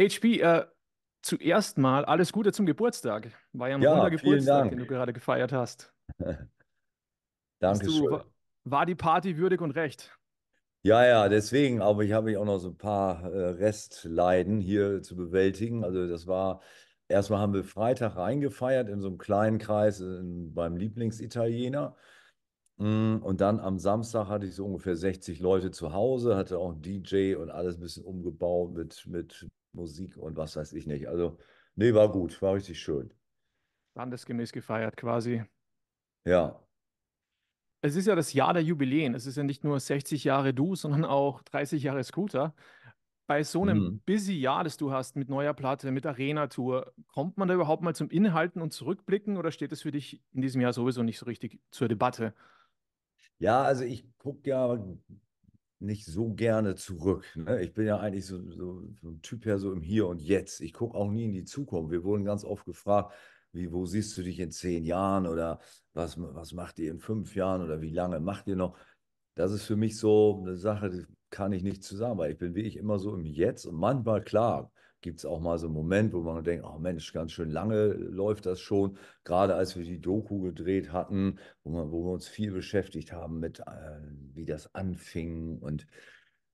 HP, äh, zuerst mal alles Gute zum Geburtstag. War ja ein ja, runder Geburtstag, den du gerade gefeiert hast. Dankeschön. Du, war die Party würdig und recht? Ja, ja, deswegen, aber ich habe auch noch so ein paar äh, Restleiden hier zu bewältigen. Also das war, erstmal haben wir Freitag reingefeiert in so einem kleinen Kreis äh, in, beim Lieblingsitaliener. Mm, und dann am Samstag hatte ich so ungefähr 60 Leute zu Hause, hatte auch einen DJ und alles ein bisschen umgebaut mit, mit Musik und was weiß ich nicht. Also, nee, war gut, war richtig schön. Landesgemäß gefeiert quasi. Ja. Es ist ja das Jahr der Jubiläen. Es ist ja nicht nur 60 Jahre du, sondern auch 30 Jahre Scooter. Bei so einem mhm. busy Jahr, das du hast mit neuer Platte, mit Arena-Tour, kommt man da überhaupt mal zum Inhalten und Zurückblicken oder steht es für dich in diesem Jahr sowieso nicht so richtig zur Debatte? Ja, also ich gucke ja nicht so gerne zurück. Ne? Ich bin ja eigentlich so, so, so ein Typ her, so im Hier und Jetzt. Ich gucke auch nie in die Zukunft. Wir wurden ganz oft gefragt, wie, wo siehst du dich in zehn Jahren oder was, was macht ihr in fünf Jahren oder wie lange macht ihr noch? Das ist für mich so eine Sache, kann ich nicht zu sagen, weil ich bin wie ich immer so im Jetzt und manchmal klar gibt es auch mal so einen Moment, wo man denkt, oh Mensch, ganz schön lange läuft das schon. Gerade als wir die Doku gedreht hatten, wo, man, wo wir uns viel beschäftigt haben mit, äh, wie das anfing und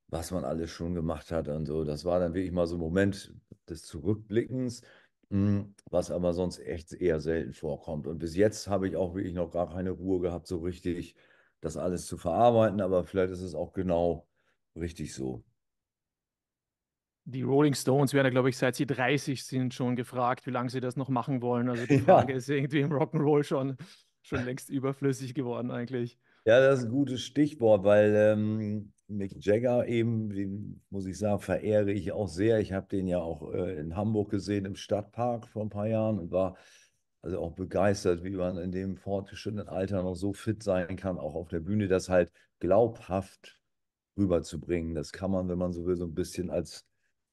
was man alles schon gemacht hat und so. Das war dann wirklich mal so ein Moment des Zurückblickens, hm, was aber sonst echt eher selten vorkommt. Und bis jetzt habe ich auch wirklich noch gar keine Ruhe gehabt, so richtig das alles zu verarbeiten. Aber vielleicht ist es auch genau Richtig so. Die Rolling Stones werden glaube ich, seit sie 30 sind schon gefragt, wie lange sie das noch machen wollen. Also die Frage ja. ist irgendwie im Rock'n'Roll schon, schon längst überflüssig geworden eigentlich. Ja, das ist ein gutes Stichwort, weil ähm, Mick Jagger eben, den, muss ich sagen, verehre ich auch sehr. Ich habe den ja auch äh, in Hamburg gesehen im Stadtpark vor ein paar Jahren und war also auch begeistert, wie man in dem fortgeschrittenen Alter noch so fit sein kann, auch auf der Bühne, dass halt glaubhaft rüberzubringen. Das kann man, wenn man so will, so ein bisschen als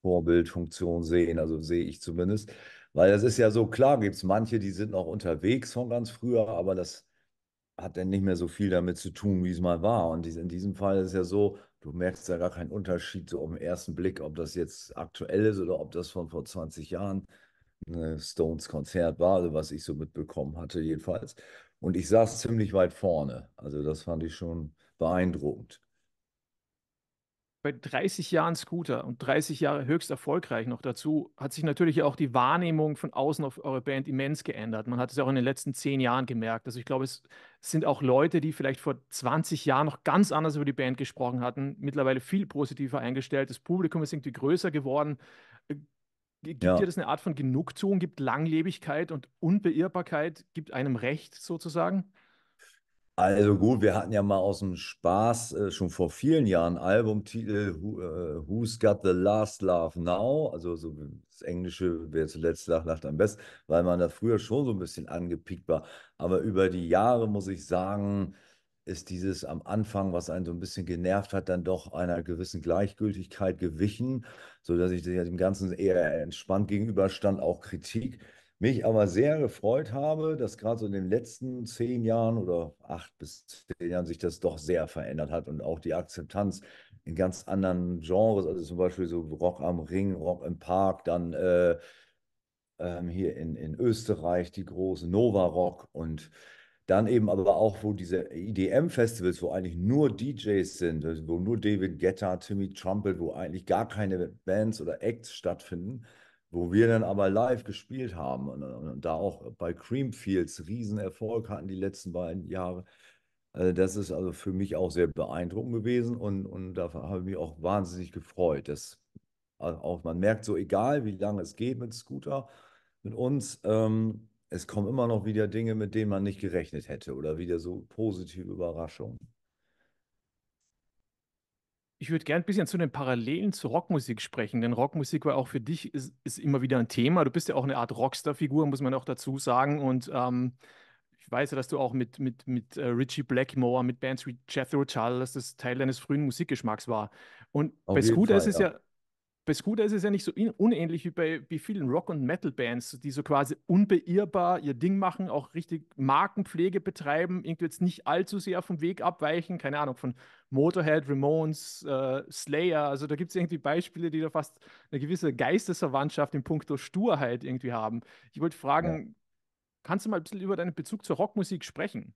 Vorbildfunktion sehen, also sehe ich zumindest. Weil das ist ja so, klar gibt es manche, die sind noch unterwegs von ganz früher, aber das hat dann nicht mehr so viel damit zu tun, wie es mal war. Und in diesem Fall ist es ja so, du merkst ja gar keinen Unterschied so auf den ersten Blick, ob das jetzt aktuell ist oder ob das von vor 20 Jahren ein Stones-Konzert war, also was ich so mitbekommen hatte jedenfalls. Und ich saß ziemlich weit vorne. Also das fand ich schon beeindruckend bei 30 Jahren Scooter und 30 Jahre höchst erfolgreich noch dazu, hat sich natürlich auch die Wahrnehmung von außen auf eure Band immens geändert. Man hat es auch in den letzten zehn Jahren gemerkt. Also ich glaube, es sind auch Leute, die vielleicht vor 20 Jahren noch ganz anders über die Band gesprochen hatten, mittlerweile viel positiver eingestellt. Das Publikum ist irgendwie größer geworden. Äh, gibt ja. dir das eine Art von Genugtuung, gibt Langlebigkeit und Unbeirrbarkeit, gibt einem Recht sozusagen? Also gut, wir hatten ja mal aus dem Spaß äh, schon vor vielen Jahren Albumtitel Who, äh, Who's Got the Last Love Now? Also so das Englische, wer zuletzt lacht, lacht am besten, weil man da früher schon so ein bisschen angepickt war. Aber über die Jahre muss ich sagen, ist dieses am Anfang, was einen so ein bisschen genervt hat, dann doch einer gewissen Gleichgültigkeit gewichen, sodass ich dem Ganzen eher entspannt gegenüberstand, auch Kritik mich aber sehr gefreut habe, dass gerade so in den letzten zehn Jahren oder acht bis zehn Jahren sich das doch sehr verändert hat und auch die Akzeptanz in ganz anderen Genres, also zum Beispiel so Rock am Ring, Rock im Park, dann äh, ähm, hier in, in Österreich die große Nova Rock und dann eben aber auch, wo diese EDM-Festivals, wo eigentlich nur DJs sind, wo nur David Guetta, Timmy Trumpet, wo eigentlich gar keine Bands oder Acts stattfinden, wo wir dann aber live gespielt haben und, und da auch bei Creamfields Riesenerfolg hatten die letzten beiden Jahre. Also das ist also für mich auch sehr beeindruckend gewesen und, und da habe ich mich auch wahnsinnig gefreut. Dass auch, man merkt so, egal wie lange es geht mit Scooter, mit uns, ähm, es kommen immer noch wieder Dinge, mit denen man nicht gerechnet hätte oder wieder so positive Überraschungen ich würde gerne ein bisschen zu den Parallelen zur Rockmusik sprechen, denn Rockmusik war auch für dich ist, ist immer wieder ein Thema. Du bist ja auch eine Art Rockstar-Figur, muss man auch dazu sagen. Und ähm, ich weiß ja, dass du auch mit, mit, mit äh, Richie Blackmore, mit Bands wie Jethro Tull, dass das Teil deines frühen Musikgeschmacks war. Und Auf bei Scooter Fall, ist es ja bei Scooter ist es ja nicht so unähnlich wie bei wie vielen Rock- und Metal-Bands, die so quasi unbeirrbar ihr Ding machen, auch richtig Markenpflege betreiben, irgendwie jetzt nicht allzu sehr vom Weg abweichen, keine Ahnung, von Motorhead, Ramones, äh, Slayer, also da gibt es irgendwie Beispiele, die da fast eine gewisse Geistesverwandtschaft in puncto Sturheit irgendwie haben. Ich wollte fragen, ja. kannst du mal ein bisschen über deinen Bezug zur Rockmusik sprechen?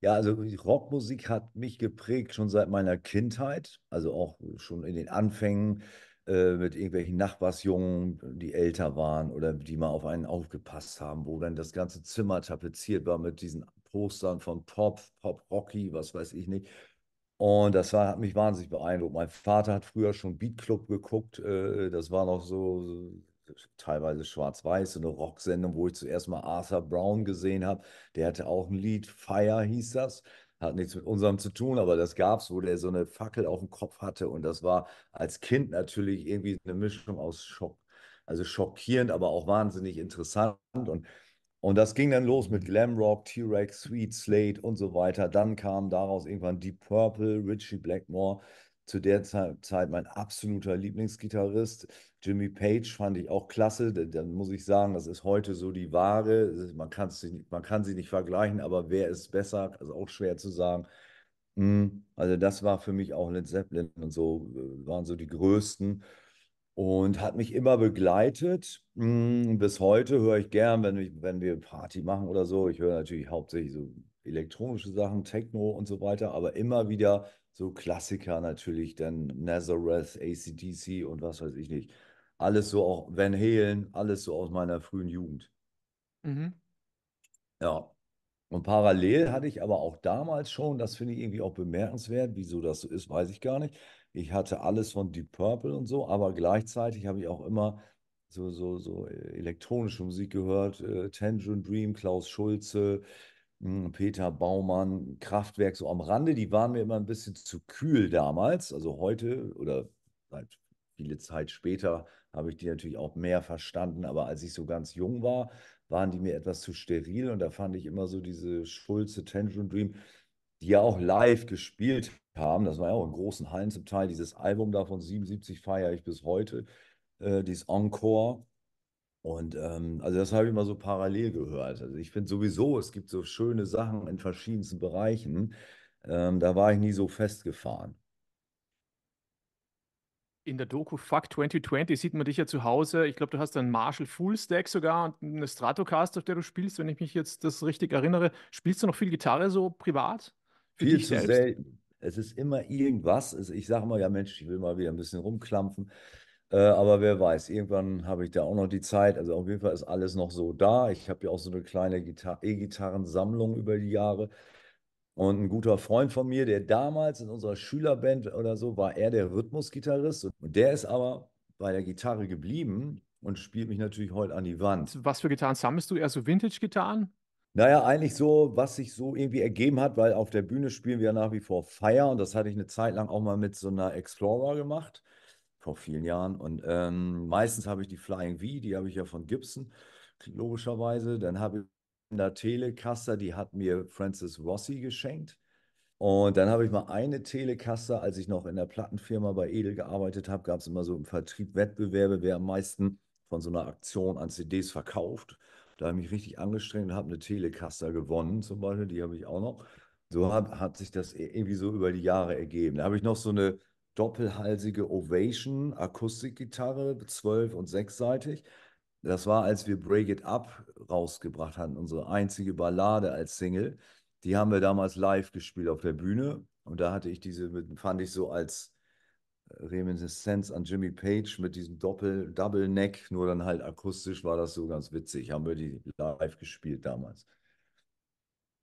Ja, also Rockmusik hat mich geprägt schon seit meiner Kindheit, also auch schon in den Anfängen äh, mit irgendwelchen Nachbarsjungen, die älter waren oder die mal auf einen aufgepasst haben, wo dann das ganze Zimmer tapeziert war mit diesen Postern von Pop, Pop Rocky, was weiß ich nicht. Und das war, hat mich wahnsinnig beeindruckt. Mein Vater hat früher schon Beat Club geguckt. Äh, das war noch so, teilweise schwarz-weiß, so eine Rocksendung, wo ich zuerst mal Arthur Brown gesehen habe. Der hatte auch ein Lied, Fire hieß das. Hat nichts mit unserem zu tun, aber das gab es, wo der so eine Fackel auf dem Kopf hatte. Und das war als Kind natürlich irgendwie eine Mischung aus Schock. Also schockierend, aber auch wahnsinnig interessant. Und und das ging dann los mit Glamrock, T-Rex, Sweet Slate und so weiter. Dann kam daraus irgendwann Deep Purple, Richie Blackmore zu der Zeit mein absoluter Lieblingsgitarrist. Jimmy Page fand ich auch klasse. Dann muss ich sagen, das ist heute so die Ware. Man, man kann sie nicht vergleichen, aber wer ist besser, ist auch schwer zu sagen. Hm, also das war für mich auch Led Zeppelin und so äh, waren so die größten und hat mich immer begleitet. Hm, bis heute höre ich gern, wenn, ich, wenn wir Party machen oder so. Ich höre natürlich hauptsächlich so elektronische Sachen, Techno und so weiter, aber immer wieder so Klassiker natürlich, dann Nazareth, ACDC und was weiß ich nicht. Alles so auch Van Halen, alles so aus meiner frühen Jugend. Mhm. Ja. Und parallel hatte ich aber auch damals schon, das finde ich irgendwie auch bemerkenswert, wieso das so ist, weiß ich gar nicht. Ich hatte alles von Deep Purple und so, aber gleichzeitig habe ich auch immer so, so, so äh, elektronische Musik gehört, äh, Tangerine Dream, Klaus Schulze, hm, Peter Baumann, Kraftwerk so am Rande, die waren mir immer ein bisschen zu kühl damals. Also heute oder seit halt viele Zeit später habe ich die natürlich auch mehr verstanden, aber als ich so ganz jung war, waren die mir etwas zu steril und da fand ich immer so diese Schulze Tangerine Dream, die ja auch live gespielt haben, das war ja auch in großen Hallen zum Teil, dieses Album davon 77 feiere ich bis heute, äh, dieses Encore und ähm, also das habe ich mal so parallel gehört. Also ich finde sowieso, es gibt so schöne Sachen in verschiedensten Bereichen. Ähm, da war ich nie so festgefahren. In der Doku Fuck 2020 sieht man dich ja zu Hause. Ich glaube, du hast einen Marshall Full Stack sogar und eine Stratocaster, auf der du spielst, wenn ich mich jetzt das richtig erinnere. Spielst du noch viel Gitarre so privat? Für viel zu selten. Es ist immer irgendwas. ich sage mal, ja Mensch, ich will mal wieder ein bisschen rumklampfen. Äh, aber wer weiß, irgendwann habe ich da auch noch die Zeit. Also auf jeden Fall ist alles noch so da. Ich habe ja auch so eine kleine Gita E-Gitarrensammlung über die Jahre. Und ein guter Freund von mir, der damals in unserer Schülerband oder so war, er der Rhythmusgitarrist. Und der ist aber bei der Gitarre geblieben und spielt mich natürlich heute an die Wand. Was für Gitarren sammelst du? Eher so Vintage-Gitarren? Naja, eigentlich so, was sich so irgendwie ergeben hat, weil auf der Bühne spielen wir ja nach wie vor Fire und das hatte ich eine Zeit lang auch mal mit so einer Explorer gemacht vor vielen Jahren. Und ähm, meistens habe ich die Flying V, die habe ich ja von Gibson, logischerweise. Dann habe ich eine Telecaster, die hat mir Francis Rossi geschenkt. Und dann habe ich mal eine Telecaster, als ich noch in der Plattenfirma bei Edel gearbeitet habe, gab es immer so im Vertrieb Wettbewerbe, wer am meisten von so einer Aktion an CDs verkauft. Da habe ich mich richtig angestrengt und habe eine Telecaster gewonnen, zum Beispiel, die habe ich auch noch. So hat, hat sich das e-, irgendwie so über die Jahre ergeben. Da habe ich noch so eine doppelhalsige Ovation Akustikgitarre, zwölf- und sechsseitig. Das war, als wir Break It Up rausgebracht hatten, unsere einzige Ballade als Single. Die haben wir damals live gespielt auf der Bühne. Und da hatte ich diese, mit, fand ich so als äh, Reminiszenz an Jimmy Page mit diesem Doppel, Double Neck, nur dann halt akustisch war das so ganz witzig. Haben wir die live gespielt damals.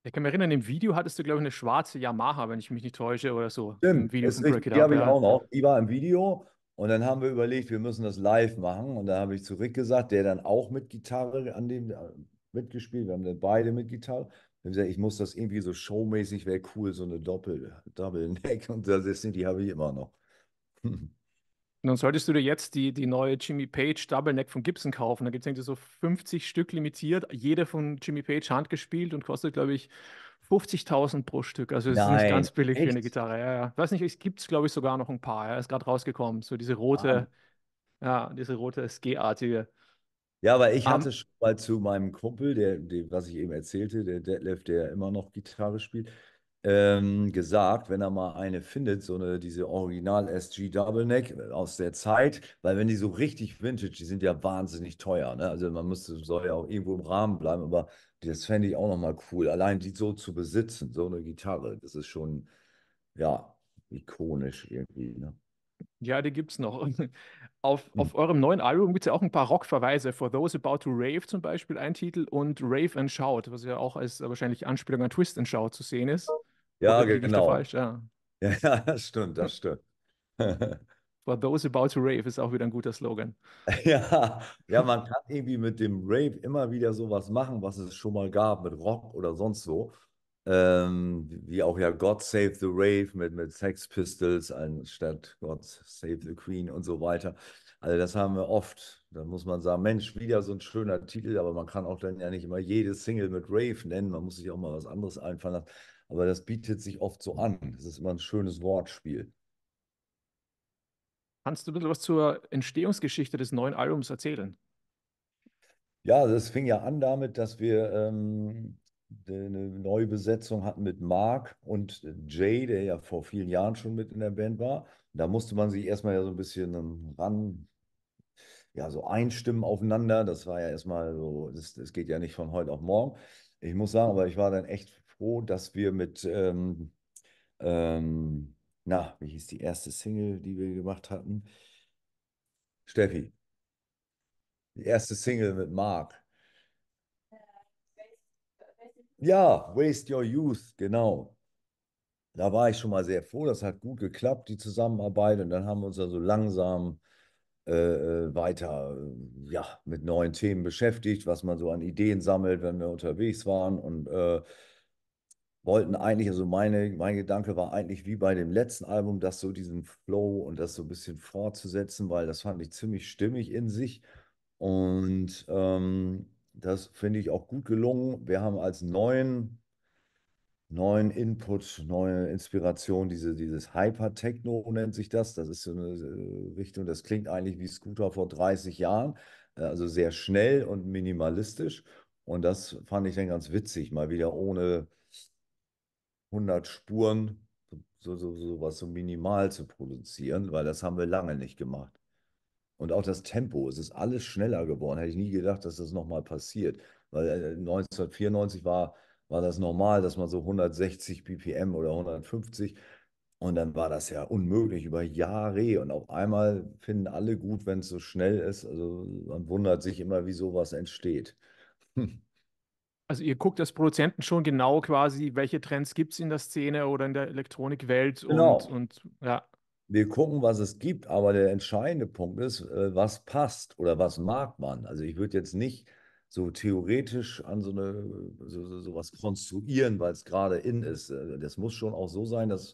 Ich kann mich erinnern, im Video hattest du, glaube ich, eine schwarze Yamaha, wenn ich mich nicht täusche oder so. Stimmt, Im Video ist die habe ich auch noch. Die war im Video und dann haben wir überlegt, wir müssen das live machen. Und da habe ich zu Rick gesagt, der dann auch mit Gitarre an dem äh, mitgespielt, wir haben dann beide mit Gitarre. Ich gesagt, ich muss das irgendwie so showmäßig, wäre cool, so eine Doppel, Double Neck und das ist, die habe ich immer noch. Und solltest du dir jetzt die, die neue Jimmy Page Double Neck von Gibson kaufen. Da gibt es irgendwie so 50 Stück limitiert, jede von Jimmy Page handgespielt und kostet, glaube ich, 50.000 pro Stück. Also es ist nicht ganz billig Echt? für eine Gitarre. Ja, ja. Weiß nicht, es gibt es, glaube ich, sogar noch ein paar. Ja. Ist gerade rausgekommen. So diese rote, wow. ja, diese rote SG-artige. Ja, aber ich hatte um, schon mal zu meinem Kumpel, der, dem, was ich eben erzählte, der Detlef, der immer noch Gitarre spielt, ähm, gesagt, wenn er mal eine findet, so eine, diese Original SG Double Neck äh, aus der Zeit, weil wenn die so richtig vintage, die sind ja wahnsinnig teuer. Ne? Also man müsste, soll ja auch irgendwo im Rahmen bleiben, aber das fände ich auch nochmal cool. Allein die so zu besitzen, so eine Gitarre, das ist schon, ja, ikonisch irgendwie. Ne? Ja, die gibt es noch. Auf, hm. auf eurem neuen Album gibt es ja auch ein paar Rockverweise. For Those About to Rave zum Beispiel ein Titel und Rave and Shout, was ja auch als wahrscheinlich Anspielung an Twist and Shout zu sehen ist. Ja, genau. Falsch, ja. ja, das stimmt, das stimmt. But those about to rave ist auch wieder ein guter Slogan. Ja, ja, man kann irgendwie mit dem Rave immer wieder sowas machen, was es schon mal gab, mit Rock oder sonst so. Ähm, wie auch ja God Save the Rave mit, mit Sex Pistols anstatt God Save the Queen und so weiter. Also das haben wir oft. Da muss man sagen, Mensch, wieder so ein schöner Titel, aber man kann auch dann ja nicht immer jede Single mit Rave nennen. Man muss sich auch mal was anderes einfallen lassen aber das bietet sich oft so an. Das ist immer ein schönes Wortspiel. Kannst du ein bisschen was zur Entstehungsgeschichte des neuen Albums erzählen? Ja, das also fing ja an damit, dass wir ähm, eine neue Besetzung hatten mit Mark und Jay, der ja vor vielen Jahren schon mit in der Band war. Da musste man sich erstmal ja so ein bisschen ähm, ran, ja, so einstimmen aufeinander. Das war ja erstmal so, es geht ja nicht von heute auf morgen. Ich muss sagen, aber ich war dann echt froh, dass wir mit, ähm, ähm, na, wie hieß die erste Single, die wir gemacht hatten? Steffi. Die erste Single mit Marc. Ja, Waste Your Youth, genau. Da war ich schon mal sehr froh, das hat gut geklappt, die Zusammenarbeit. Und dann haben wir uns da so langsam äh, äh weiter äh, ja, mit neuen Themen beschäftigt, was man so an Ideen sammelt, wenn wir unterwegs waren. Und äh, wollten eigentlich, also meine, mein Gedanke war eigentlich wie bei dem letzten Album, das so diesen Flow und das so ein bisschen fortzusetzen, weil das fand ich ziemlich stimmig in sich. Und ähm, das finde ich auch gut gelungen. Wir haben als neuen, neuen Input, neue Inspiration, diese, dieses Hyper-Techno nennt sich das. Das ist so eine äh, Richtung, das klingt eigentlich wie Scooter vor 30 Jahren, äh, also sehr schnell und minimalistisch. Und das fand ich dann ganz witzig, mal wieder ohne 100 Spuren, so, so, so was so minimal zu produzieren, weil das haben wir lange nicht gemacht. Und auch das Tempo, es ist alles schneller geworden. Hätte ich nie gedacht, dass das nochmal passiert. Weil 1994 äh, war, war das normal, dass man so 160 BPM oder 150 und dann war das ja unmöglich über Jahre. Und auf einmal finden alle gut, wenn es so schnell ist. Also man wundert sich immer, wie sowas entsteht. Also ihr guckt als Produzenten schon genau quasi, welche Trends gibt es in der Szene oder in der Elektronikwelt genau. und, und ja. Wir gucken, was es gibt, aber der entscheidende Punkt ist, äh, was passt oder was mag man. Also ich würde jetzt nicht so theoretisch an so eine so, so, so was konstruieren, weil es gerade in ist. Äh, das muss schon auch so sein, dass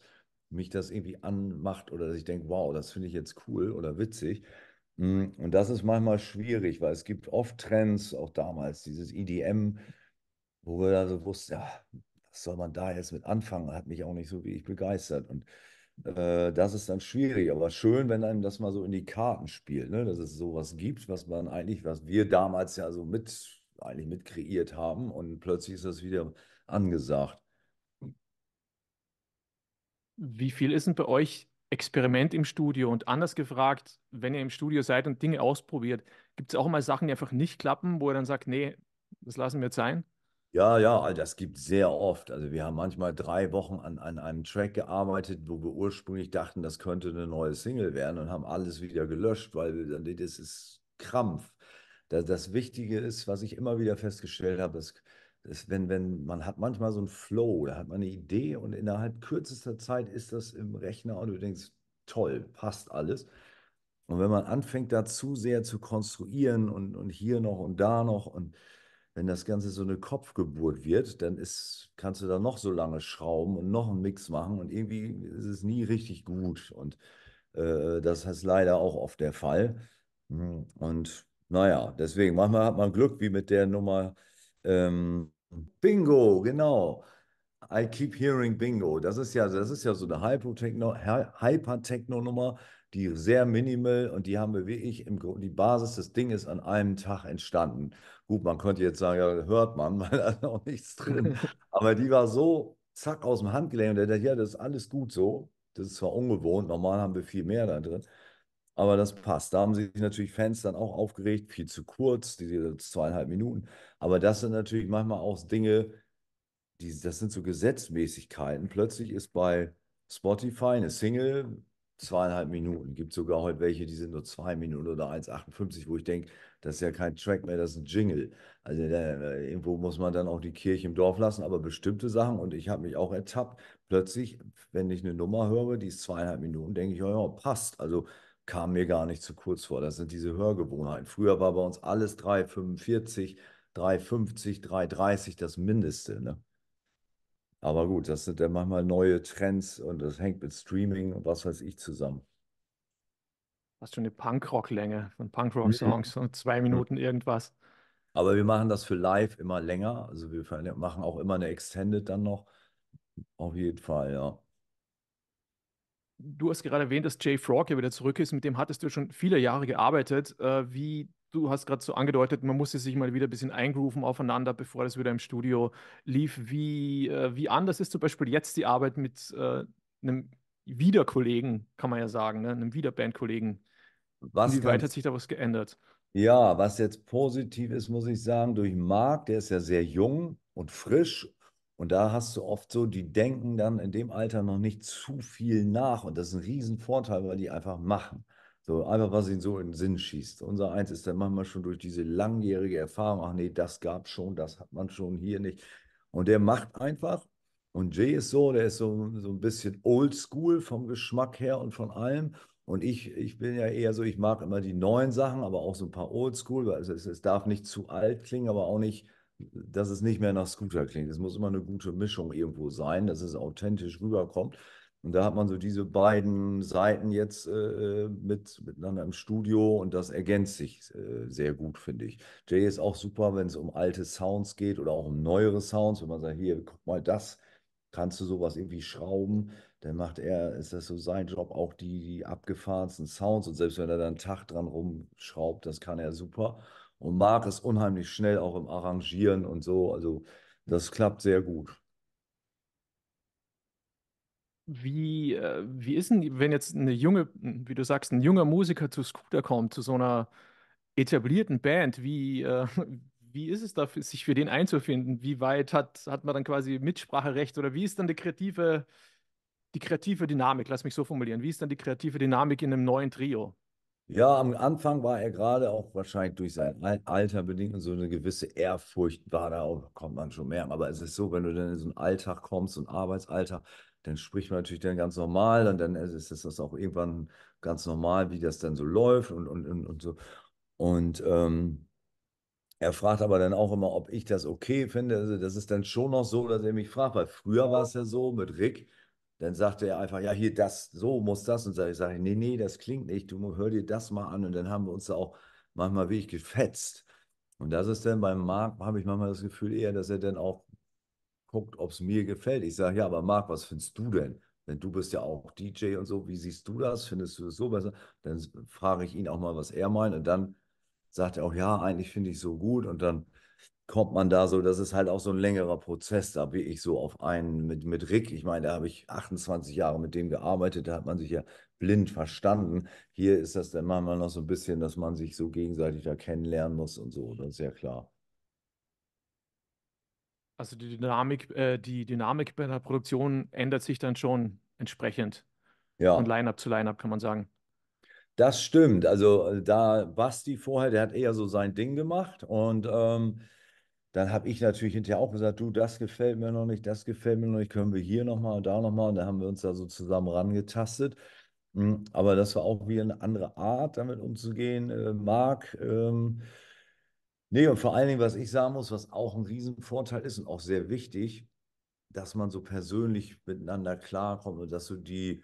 mich das irgendwie anmacht oder dass ich denke, wow, das finde ich jetzt cool oder witzig. Mm, und das ist manchmal schwierig, weil es gibt oft Trends, auch damals dieses EDM, wo wir da so wussten, ja, was soll man da jetzt mit anfangen? Hat mich auch nicht so wie ich begeistert. Und äh, das ist dann schwierig, aber schön, wenn einem das mal so in die Karten spielt, ne? dass es sowas gibt, was man eigentlich, was wir damals ja so mit, eigentlich mit kreiert haben und plötzlich ist das wieder angesagt. Wie viel ist denn bei euch Experiment im Studio? Und anders gefragt, wenn ihr im Studio seid und Dinge ausprobiert, gibt es auch mal Sachen, die einfach nicht klappen, wo ihr dann sagt, nee, das lassen wir jetzt sein? Ja, ja, das gibt es sehr oft. Also wir haben manchmal drei Wochen an, an einem Track gearbeitet, wo wir ursprünglich dachten, das könnte eine neue Single werden und haben alles wieder gelöscht, weil wir, das ist Krampf. Das, das Wichtige ist, was ich immer wieder festgestellt habe, ist, ist, wenn, wenn man hat manchmal so einen Flow, da hat man eine Idee und innerhalb kürzester Zeit ist das im Rechner und du denkst, toll, passt alles. Und wenn man anfängt, da zu sehr zu konstruieren und, und hier noch und da noch und wenn das Ganze so eine Kopfgeburt wird, dann ist, kannst du da noch so lange schrauben und noch einen Mix machen und irgendwie ist es nie richtig gut. Und äh, das ist leider auch oft der Fall. Hm, und naja, deswegen, manchmal hat man Glück, wie mit der Nummer ähm, Bingo, genau. I keep hearing Bingo. Das ist ja, das ist ja so eine Hypertechno-Nummer die sehr minimal und die haben wir wirklich im Grunde, die Basis des Dinges an einem Tag entstanden. Gut, man könnte jetzt sagen, ja, hört man, weil da ist auch nichts drin. Aber die war so zack aus dem Handgelenk und der dachte, ja, das ist alles gut so. Das ist zwar ungewohnt, normal haben wir viel mehr da drin. Aber das passt. Da haben sich natürlich Fans dann auch aufgeregt, viel zu kurz, diese zweieinhalb Minuten. Aber das sind natürlich manchmal auch Dinge, die, das sind so Gesetzmäßigkeiten. Plötzlich ist bei Spotify eine Single zweieinhalb Minuten. Gibt sogar heute welche, die sind nur zwei Minuten oder 1,58, wo ich denke, das ist ja kein Track mehr, das ist ein Jingle. Also da, äh, irgendwo muss man dann auch die Kirche im Dorf lassen, aber bestimmte Sachen, und ich habe mich auch ertappt, plötzlich, wenn ich eine Nummer höre, die ist zweieinhalb Minuten, denke ich, oh ja, passt. Also kam mir gar nicht zu kurz vor. Das sind diese Hörgewohnheiten. Früher war bei uns alles 3,45, 3,50, 3,30 das Mindeste. Ne? Aber gut, das sind dann manchmal neue Trends und das hängt mit Streaming und was weiß ich zusammen. Hast schon eine Punkrock-Länge von Punkrock-Songs und mhm. zwei Minuten irgendwas. Aber wir machen das für live immer länger. Also wir ne, machen auch immer eine Extended dann noch. Auf jeden Fall, ja. Du hast gerade erwähnt, dass Jay Frog ja wieder zurück ist. Mit dem hattest du schon viele Jahre gearbeitet. Äh, wie du hast gerade so angedeutet, man musste sich mal wieder ein bisschen eingrooven aufeinander, bevor das wieder im Studio lief. Wie, äh, wie anders ist zum Beispiel jetzt die Arbeit mit äh, einem Wiederkollegen, kann man ja sagen, ne? einem Wiederbandkollegen? Was Inwieweit hat sich da was geändert? Ja, was jetzt positiv ist, muss ich sagen, durch Marc, der ist ja sehr jung und frisch. Und da hast du oft so, die denken dann in dem Alter noch nicht zu viel nach. Und das ist ein Riesenvorteil, weil die einfach machen. So, einfach was ihn so in den Sinn schießt. Unser Eins ist dann manchmal schon durch diese langjährige Erfahrung, ach nee, das gab schon, das hat man schon hier nicht. Und der macht einfach. Und Jay ist so, der ist so, so ein bisschen oldschool vom Geschmack her und von allem. Und ich, ich bin ja eher so, ich mag immer die neuen Sachen, aber auch so ein paar oldschool, weil es, es darf nicht zu alt klingen, aber auch nicht, dass es nicht mehr nach Scooter klingt. Es muss immer eine gute Mischung irgendwo sein, dass es authentisch rüberkommt. Und da hat man so diese beiden Seiten jetzt äh, äh, mit, miteinander im Studio und das ergänzt sich äh, sehr gut, finde ich. Jay ist auch super, wenn es um alte Sounds geht oder auch um neuere Sounds, wenn man sagt, hier, guck mal das, kannst du sowas irgendwie schrauben, dann macht er, ist das so sein Job, auch die, die abgefahrensten Sounds und selbst wenn er dann einen Tag dran rumschraubt, das kann er super. Und Marc ist unheimlich schnell auch im Arrangieren und so, also das klappt sehr gut. Wie, äh, wie ist denn, wenn jetzt eine junge, hm, wie du sagst, ein junger Musiker zu Scooter kommt, zu so einer etablierten Band, wie, äh, wie ist es da, sich für den einzufinden? Wie weit hat, hat man dann quasi Mitspracherecht oder wie ist dann die kreative, die kreative Dynamik, lass mich so formulieren, wie ist dann die kreative Dynamik in einem neuen Trio? Ja, am Anfang war er gerade auch wahrscheinlich durch sein Alter bedingt und so eine gewisse Ehrfurcht war da, auch, kommt man schon mehr. Aber es ist so, wenn du dann in so einen Alltag kommst, so einen Arbeitsalltag, dann spricht man natürlich dann ganz normal und dann ist das auch irgendwann ganz normal, wie das dann so läuft und, und, und, und so. Und ähm, er fragt aber dann auch immer, ob ich das okay finde. Also das ist dann schon noch so, dass er mich fragt, weil früher war es ja so mit Rick, dann sagte er einfach, ja, hier das, so muss das. Und sage ich, sag, nee, nee, das klingt nicht, du hör dir das mal an. Und dann haben wir uns da auch manchmal wirklich gefetzt. Und das ist dann beim Marc, habe ich manchmal das Gefühl eher, dass er dann auch guckt, ob es mir gefällt. Ich sage, ja, aber Marc, was findest du denn? Denn du bist ja auch DJ und so. Wie siehst du das? Findest du es so besser? Dann frage ich ihn auch mal, was er meint. Und dann sagt er auch, ja, eigentlich finde ich so gut. Und dann kommt man da so, das ist halt auch so ein längerer Prozess, da bin ich so auf einen mit, mit Rick, ich meine, da habe ich 28 Jahre mit dem gearbeitet, da hat man sich ja blind verstanden. Hier ist das dann manchmal noch so ein bisschen, dass man sich so gegenseitig da kennenlernen muss und so, das ist ja klar. Also die Dynamik, äh, die Dynamik bei der Produktion ändert sich dann schon entsprechend. Ja. Von Line-Up zu Line-Up kann man sagen. Das stimmt. Also äh, da Basti vorher, der hat eher so sein Ding gemacht und ähm, dann habe ich natürlich hinterher auch gesagt, du, das gefällt mir noch nicht, das gefällt mir noch nicht, können wir hier nochmal und da nochmal. Und da haben wir uns da so zusammen rangetastet. Hm, aber das war auch wieder eine andere Art, damit umzugehen. Äh, Marc ähm, Nee, und vor allen Dingen, was ich sagen muss, was auch ein Riesenvorteil ist und auch sehr wichtig, dass man so persönlich miteinander klarkommt und dass so die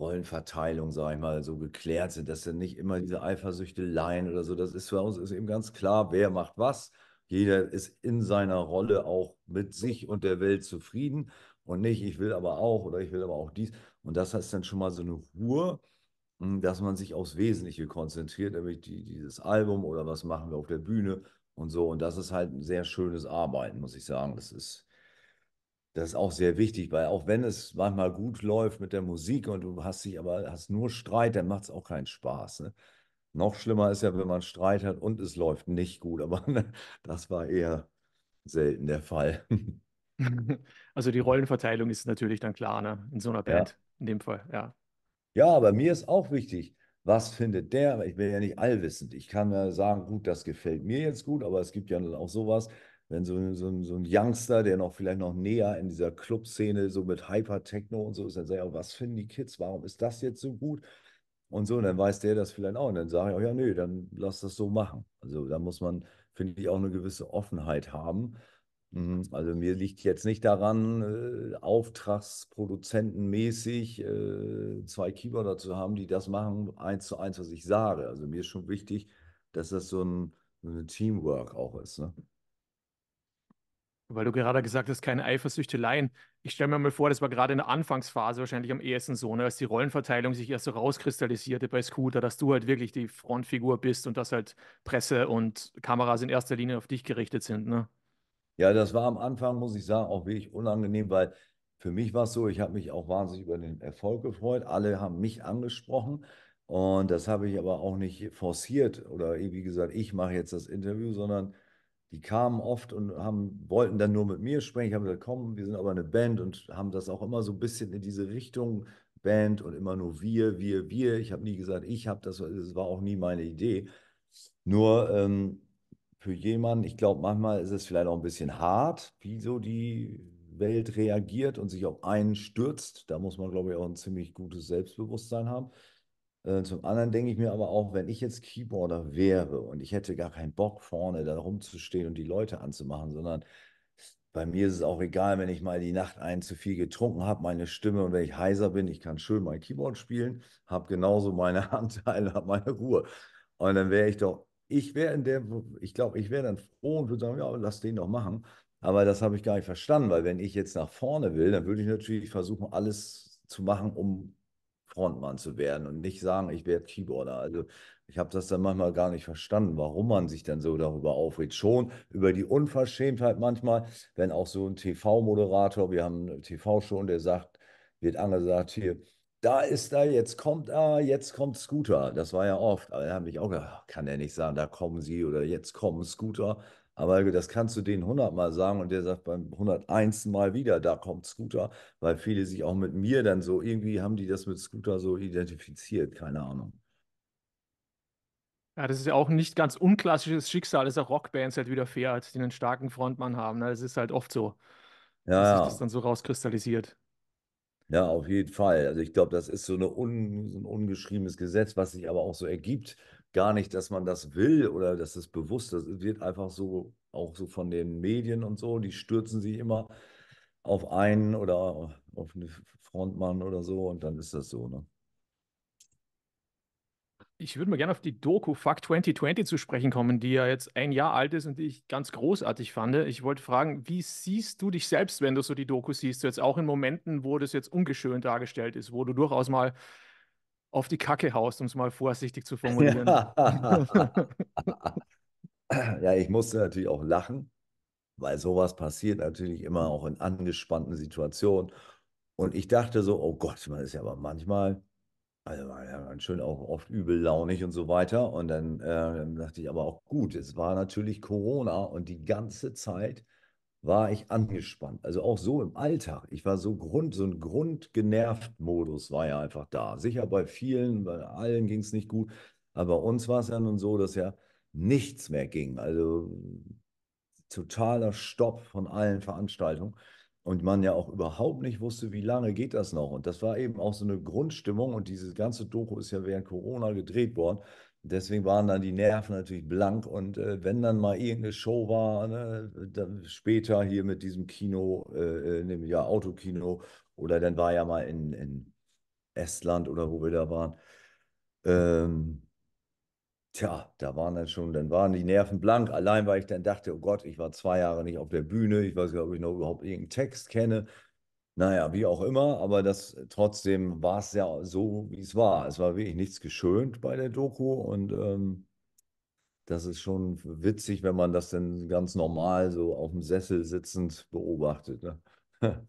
Rollenverteilung, sage ich mal, so geklärt sind, dass dann nicht immer diese Eifersüchteleien oder so, das ist für uns ist eben ganz klar, wer macht was. Jeder ist in seiner Rolle auch mit sich und der Welt zufrieden und nicht, ich will aber auch oder ich will aber auch dies. Und das heißt dann schon mal so eine Ruhe, hm, dass man sich aufs Wesentliche konzentriert, nämlich die, dieses Album oder was machen wir auf der Bühne und so. Und das ist halt ein sehr schönes Arbeiten, muss ich sagen. Das ist, das ist auch sehr wichtig, weil auch wenn es manchmal gut läuft mit der Musik und du hast dich aber hast nur Streit, dann macht es auch keinen Spaß. Ne? Noch schlimmer ist ja, wenn man Streit hat und es läuft nicht gut, aber ne, das war eher selten der Fall. Also die Rollenverteilung ist natürlich dann klar, ne? In so einer Band, ja. in dem Fall, ja. Ja, aber mir ist auch wichtig, was findet der? Ich bin ja nicht allwissend. Ich kann ja sagen, gut, das gefällt mir jetzt gut, aber es gibt ja auch sowas, wenn so, so, so ein Youngster, der noch vielleicht noch näher in dieser Clubszene so mit Hyper-Techno und so ist, dann sage ich, auch, was finden die Kids? Warum ist das jetzt so gut? Und so, und dann weiß der das vielleicht auch. Und dann sage ich auch, ja, nö, dann lass das so machen. Also da muss man, finde ich, auch eine gewisse Offenheit haben. Mhm. Also mir liegt jetzt nicht daran, äh, auftragsproduzentenmäßig äh, zwei Keyboarder zu haben, die das machen, eins zu eins, was ich sage. Also mir ist schon wichtig, dass das so ein, so ein Teamwork auch ist. Ne? Weil du gerade gesagt hast, keine Eifersüchteleien. Ich stelle mir mal vor, das war gerade in der Anfangsphase wahrscheinlich am ehesten so, ne, als die Rollenverteilung sich erst so rauskristallisierte bei Scooter, dass du halt wirklich die Frontfigur bist und dass halt Presse und Kameras in erster Linie auf dich gerichtet sind. Ne? Ja, das war am Anfang, muss ich sagen, auch wirklich unangenehm, weil für mich war es so, ich habe mich auch wahnsinnig über den Erfolg gefreut. Alle haben mich angesprochen. Und das habe ich aber auch nicht forciert oder eh, wie gesagt, ich mache jetzt das Interview, sondern die kamen oft und haben, wollten dann nur mit mir sprechen. Ich habe gesagt, komm, wir sind aber eine Band und haben das auch immer so ein bisschen in diese Richtung Band und immer nur wir, wir, wir. Ich habe nie gesagt, ich habe das, es war auch nie meine Idee. Nur ähm, für jemanden, ich glaube, manchmal ist es vielleicht auch ein bisschen hart, wie so die Welt reagiert und sich auf einen stürzt. Da muss man, glaube ich, auch ein ziemlich gutes Selbstbewusstsein haben. Äh, zum anderen denke ich mir aber auch, wenn ich jetzt Keyboarder wäre und ich hätte gar keinen Bock, vorne da rumzustehen und die Leute anzumachen, sondern bei mir ist es auch egal, wenn ich mal die Nacht ein zu viel getrunken habe, meine Stimme und wenn ich heiser bin, ich kann schön mein Keyboard spielen, habe genauso meine Anteile, habe meine Ruhe. Und dann wäre ich doch ich wäre in der, ich glaube, ich wäre dann froh und würde sagen, ja, lass den doch machen. Aber das habe ich gar nicht verstanden, weil wenn ich jetzt nach vorne will, dann würde ich natürlich versuchen, alles zu machen, um Frontmann zu werden und nicht sagen, ich werde Keyboarder. Also ich habe das dann manchmal gar nicht verstanden, warum man sich dann so darüber aufregt. Schon über die Unverschämtheit manchmal, wenn auch so ein TV-Moderator, wir haben eine TV-Show und der sagt, wird angesagt, hier, da ist er, jetzt kommt er, jetzt kommt Scooter. Das war ja oft. Aber da habe ich auch gedacht, kann er nicht sagen, da kommen sie oder jetzt kommen Scooter. Aber das kannst du denen 100 Mal sagen und der sagt beim 101. Mal wieder, da kommt Scooter, weil viele sich auch mit mir dann so, irgendwie haben die das mit Scooter so identifiziert, keine Ahnung. Ja, das ist ja auch ein nicht ganz unklassisches Schicksal, dass auch Rockbands halt wieder fährt, die einen starken Frontmann haben. Ne? Das ist halt oft so, ja, dass ja. sich das dann so rauskristallisiert. Ja, auf jeden Fall. Also ich glaube, das ist so, eine un, so ein ungeschriebenes Gesetz, was sich aber auch so ergibt. Gar nicht, dass man das will oder dass es bewusst ist. Es wird einfach so, auch so von den Medien und so, die stürzen sich immer auf einen oder auf einen Frontmann oder so und dann ist das so. Ne? Ich würde mal gerne auf die Doku Fuck 2020 zu sprechen kommen, die ja jetzt ein Jahr alt ist und die ich ganz großartig fand. Ich wollte fragen, wie siehst du dich selbst, wenn du so die Doku siehst? Jetzt auch in Momenten, wo das jetzt ungeschönt dargestellt ist, wo du durchaus mal auf die Kacke haust, um es mal vorsichtig zu formulieren. Ja. ja, ich musste natürlich auch lachen, weil sowas passiert natürlich immer auch in angespannten Situationen. Und ich dachte so, oh Gott, man ist ja aber manchmal also war ja ganz schön auch oft übellaunig und so weiter. Und dann äh, dachte ich aber auch, gut, es war natürlich Corona und die ganze Zeit war ich angespannt. Also auch so im Alltag. Ich war so Grund, so ein Grundgenervt-Modus war ja einfach da. Sicher bei vielen, bei allen ging es nicht gut. Aber bei uns war es ja nun so, dass ja nichts mehr ging. Also totaler Stopp von allen Veranstaltungen und man ja auch überhaupt nicht wusste, wie lange geht das noch. Und das war eben auch so eine Grundstimmung und dieses ganze Doku ist ja während Corona gedreht worden. Deswegen waren dann die Nerven natürlich blank und äh, wenn dann mal irgendeine Show war, ne, später hier mit diesem Kino, äh, äh dem ja Autokino oder dann war ja mal in, in Estland oder wo wir da waren, ähm, Tja, da waren dann schon, dann waren die Nerven blank, allein weil ich dann dachte, oh Gott, ich war zwei Jahre nicht auf der Bühne, ich weiß gar nicht, ob ich noch überhaupt irgendeinen Text kenne. Naja, wie auch immer, aber das trotzdem war es ja so, wie es war. Es war wirklich nichts geschönt bei der Doku und ähm, das ist schon witzig, wenn man das dann ganz normal so auf dem Sessel sitzend beobachtet. Ne?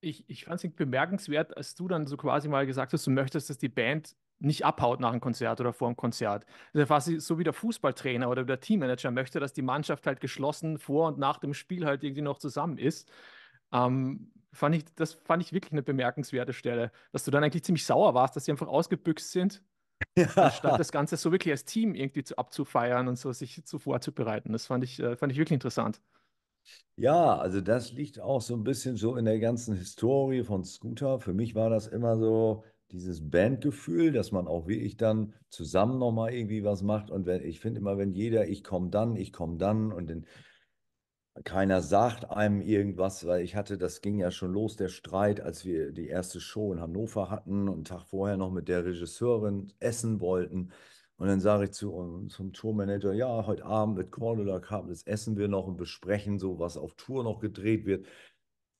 ich, ich fand es bemerkenswert, als du dann so quasi mal gesagt hast, du möchtest, dass die Band nicht abhaut nach dem Konzert oder vor dem Konzert. Also quasi so wie der Fußballtrainer oder der Teammanager möchte, dass die Mannschaft halt geschlossen vor und nach dem Spiel halt irgendwie noch zusammen ist. Ähm, fand ich, das fand ich wirklich eine bemerkenswerte Stelle, dass du dann eigentlich ziemlich sauer warst, dass sie einfach ausgebüxt sind, ja. statt das Ganze so wirklich als Team irgendwie zu, abzufeiern und so sich so vorzubereiten. Das fand ich, äh, fand ich wirklich interessant. Ja, also das liegt auch so ein bisschen so in der ganzen Historie von Scooter. Für mich war das immer so, dieses Bandgefühl, dass man auch wirklich dann zusammen nochmal irgendwie was macht. Und wenn, ich finde immer, wenn jeder, ich komme dann, ich komme dann und dann keiner sagt einem irgendwas, weil ich hatte, das ging ja schon los, der Streit, als wir die erste Show in Hannover hatten und einen Tag vorher noch mit der Regisseurin essen wollten. Und dann sage ich zu, zum Tourmanager, ja, heute Abend mit Cordula Carpenters essen wir noch und besprechen so, was auf Tour noch gedreht wird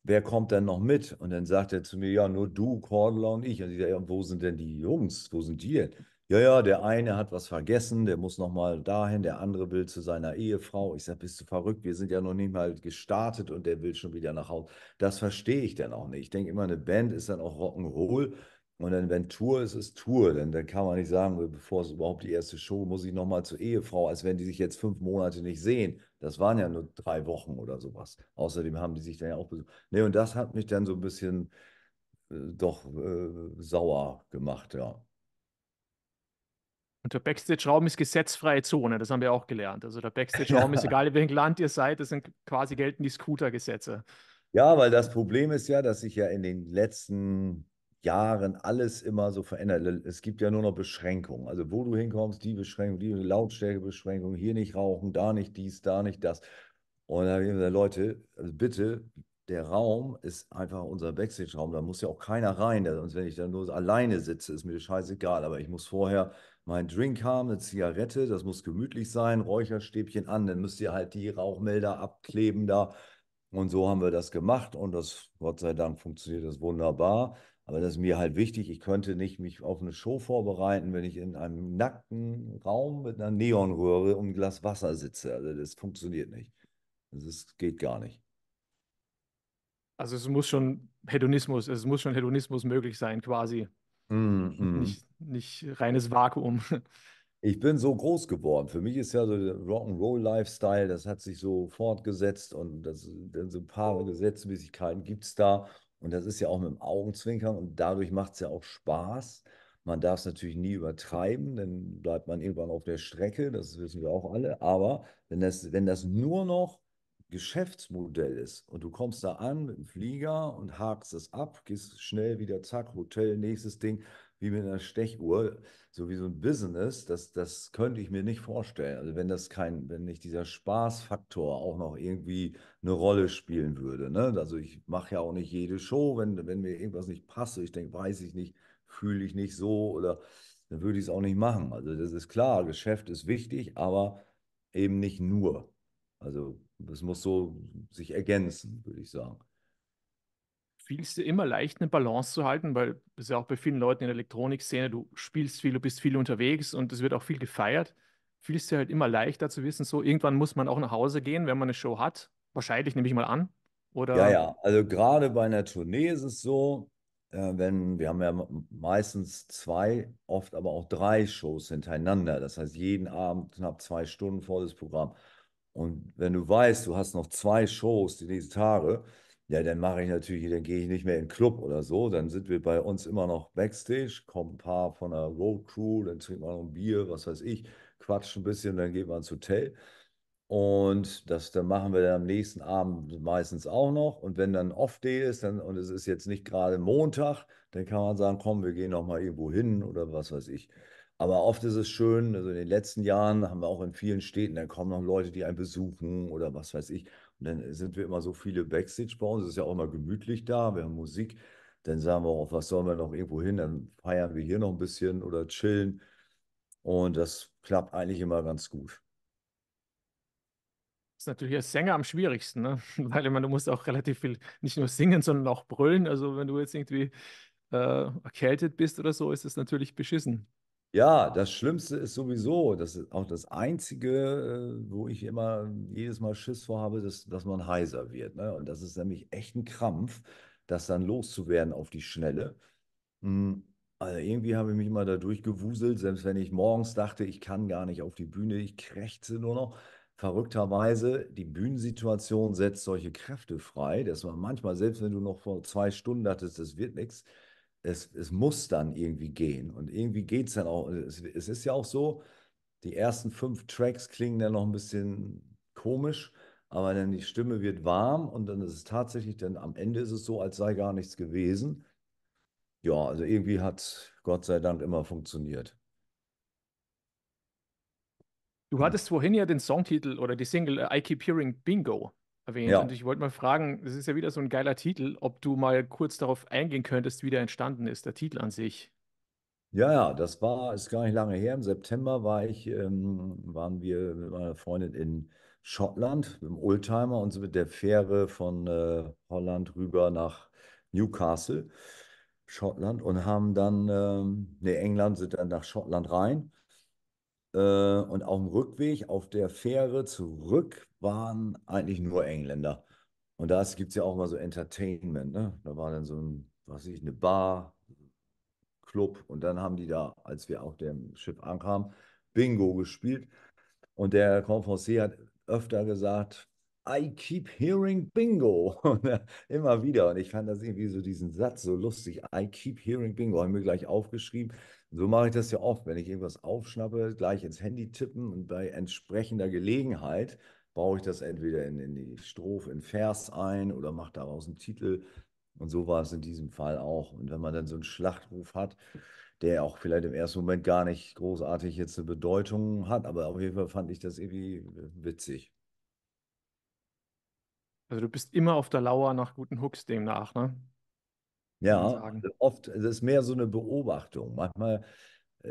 wer kommt denn noch mit? Und dann sagt er zu mir, ja, nur du, Cordula und ich. Und ich sage, ja, wo sind denn die Jungs? Wo sind die denn? Ja, ja, der eine hat was vergessen, der muss nochmal dahin, der andere will zu seiner Ehefrau. Ich sage, bist du verrückt? Wir sind ja noch nicht mal gestartet und der will schon wieder nach Hause. Das verstehe ich dann auch nicht. Ich denke immer, eine Band ist dann auch Rock'n'Roll. Und dann, wenn Tour ist, ist Tour. Denn dann kann man nicht sagen, äh, bevor es überhaupt die erste Show, muss ich nochmal zur Ehefrau, als wenn die sich jetzt fünf Monate nicht sehen. Das waren ja nur drei Wochen oder sowas. Außerdem haben die sich dann ja auch besucht. Nee, und das hat mich dann so ein bisschen äh, doch äh, sauer gemacht, ja. Und der Backstage-Raum ist gesetzfreie Zone, das haben wir auch gelernt. Also der Backstage-Raum ist egal, in welchem Land ihr seid, das sind quasi gelten die Scooter-Gesetze. Ja, weil das Problem ist ja, dass ich ja in den letzten Jahren alles immer so verändert. Es gibt ja nur noch Beschränkungen. Also wo du hinkommst, die Beschränkung, die Lautstärkebeschränkung, hier nicht rauchen, da nicht dies, da nicht das. Und da habe ich gesagt, Leute, also bitte, der Raum ist einfach unser Backstage-Raum. Da muss ja auch keiner rein. Sonst, wenn ich da nur alleine sitze, ist mir das scheißegal. Aber ich muss vorher meinen Drink haben, eine Zigarette. Das muss gemütlich sein. Räucherstäbchen an. Dann müsst ihr halt die Rauchmelder abkleben da. Und so haben wir das gemacht. Und das, Gott sei Dank, funktioniert das wunderbar. Aber das ist mir halt wichtig. Ich könnte nicht mich auf eine Show vorbereiten, wenn ich in einem nackten Raum mit einer Neonröhre und ein Glas Wasser sitze. Also das funktioniert nicht. Das also ist, geht gar nicht. Also es muss schon Hedonismus, es muss schon Hedonismus möglich sein, quasi. Mm -mm. Nicht, nicht reines Vakuum. Ich bin so groß geworden. Für mich ist ja so der Rock'n'Roll-Lifestyle, das hat sich so fortgesetzt und das, so ein paar oh. Gesetzmäßigkeiten gibt es da. Und das ist ja auch mit dem Augenzwinkern und dadurch macht es ja auch Spaß. Man darf es natürlich nie übertreiben, dann bleibt man irgendwann auf der Strecke, das wissen wir auch alle. Aber wenn das, wenn das nur noch Geschäftsmodell ist und du kommst da an mit dem Flieger und hakst es ab, gehst schnell wieder, zack, Hotel, nächstes Ding, wie mit einer Stechuhr, so wie so ein Business, das, das könnte ich mir nicht vorstellen. Also wenn das kein, wenn nicht dieser Spaßfaktor auch noch irgendwie eine Rolle spielen würde. Ne? Also ich mache ja auch nicht jede Show, wenn, wenn mir irgendwas nicht passt, ich denke, weiß ich nicht, fühle ich nicht so oder dann würde ich es auch nicht machen. Also das ist klar, Geschäft ist wichtig, aber eben nicht nur. Also es muss so sich ergänzen, würde ich sagen fiel es dir immer leicht, eine Balance zu halten, weil das ist ja auch bei vielen Leuten in der Elektronikszene, du spielst viel, du bist viel unterwegs und es wird auch viel gefeiert. Fiel es dir halt immer leichter zu wissen, so irgendwann muss man auch nach Hause gehen, wenn man eine Show hat? Wahrscheinlich, nehme ich mal an. Oder? Ja, ja, also gerade bei einer Tournee ist es so, äh, wenn wir haben ja meistens zwei, oft aber auch drei Shows hintereinander. Das heißt, jeden Abend knapp zwei Stunden volles Programm. Und wenn du weißt, du hast noch zwei Shows die nächsten Tage, ja, dann mache ich natürlich, dann gehe ich nicht mehr in den Club oder so. Dann sind wir bei uns immer noch Backstage, kommen ein paar von der Road Crew, dann trinken wir noch ein Bier, was weiß ich, quatschen ein bisschen, dann gehen wir ins Hotel. Und das dann machen wir dann am nächsten Abend meistens auch noch. Und wenn dann Off-Day ist dann, und es ist jetzt nicht gerade Montag, dann kann man sagen, komm, wir gehen noch mal irgendwo hin oder was weiß ich. Aber oft ist es schön, also in den letzten Jahren haben wir auch in vielen Städten, dann kommen noch Leute, die einen besuchen oder was weiß ich. Und dann sind wir immer so viele Backstage bei uns, es ist ja auch immer gemütlich da, wir haben Musik. Dann sagen wir auch, was sollen wir noch irgendwo hin? Dann feiern wir hier noch ein bisschen oder chillen. Und das klappt eigentlich immer ganz gut. Das ist natürlich als Sänger am schwierigsten, ne? weil ich du musst auch relativ viel nicht nur singen, sondern auch brüllen. Also wenn du jetzt irgendwie äh, erkältet bist oder so, ist es natürlich beschissen. Ja, das Schlimmste ist sowieso, das ist auch das Einzige, äh, wo ich immer jedes Mal Schiss vorhabe, dass, dass man heiser wird. Ne? Und das ist nämlich echt ein Krampf, das dann loszuwerden auf die Schnelle. Hm, also irgendwie habe ich mich immer da durchgewuselt, selbst wenn ich morgens dachte, ich kann gar nicht auf die Bühne, ich krächze nur noch. Verrückterweise, die Bühnensituation setzt solche Kräfte frei, dass man manchmal, selbst wenn du noch vor zwei Stunden dachtest, das wird nichts, es, es muss dann irgendwie gehen. Und irgendwie geht es dann auch. Es, es, ist ja auch so, die ersten fünf Tracks klingen dann noch ein bisschen komisch, aber dann die Stimme wird warm und dann ist es tatsächlich, dann am Ende ist es so, als sei gar nichts gewesen. Ja, also irgendwie hat Gott sei Dank immer funktioniert. Du hattest vorhin ja den Songtitel oder die Single äh, I Keep Hearing Bingo erwähnt. Ja. Und ich wollte mal fragen, das ist ja wieder so ein geiler Titel, ob du mal kurz darauf eingehen könntest, wie der entstanden ist, der Titel an sich. Ja, ja, das war, ist gar nicht lange her. Im September war ich, ähm, waren wir mit meiner Freundin in Schottland im Oldtimer und mit der Fähre von äh, Holland rüber nach Newcastle, Schottland und haben dann, ähm, ne, England, sind dann nach Schottland rein äh, und auf dem Rückweg, auf der Fähre zurück, waren eigentlich nur Engländer. Und da gibt es ja auch mal so Entertainment. Ne? Da war dann so ein, was weiß ich, eine Bar, Club. Und dann haben die da, als wir auf dem Schiff ankamen, Bingo gespielt. Und der Conferencier hat öfter gesagt, I keep hearing Bingo. Immer wieder. Und ich fand das irgendwie so diesen Satz so lustig. I keep hearing Bingo. Haben wir gleich aufgeschrieben. So mache ich das ja oft, wenn ich irgendwas aufschnappe, gleich ins Handy tippen und bei entsprechender Gelegenheit baue ich das entweder in, in die Strophe, in Vers ein oder mache daraus einen Titel. Und so war es in diesem Fall auch. Und wenn man dann so einen Schlachtruf hat, der auch vielleicht im ersten Moment gar nicht großartig jetzt eine Bedeutung hat, aber auf jeden Fall fand ich das irgendwie äh, witzig. Also du bist immer auf der Lauer nach guten Hooks demnach, ne? Ja, oft es ist mehr so eine Beobachtung. Manchmal, äh,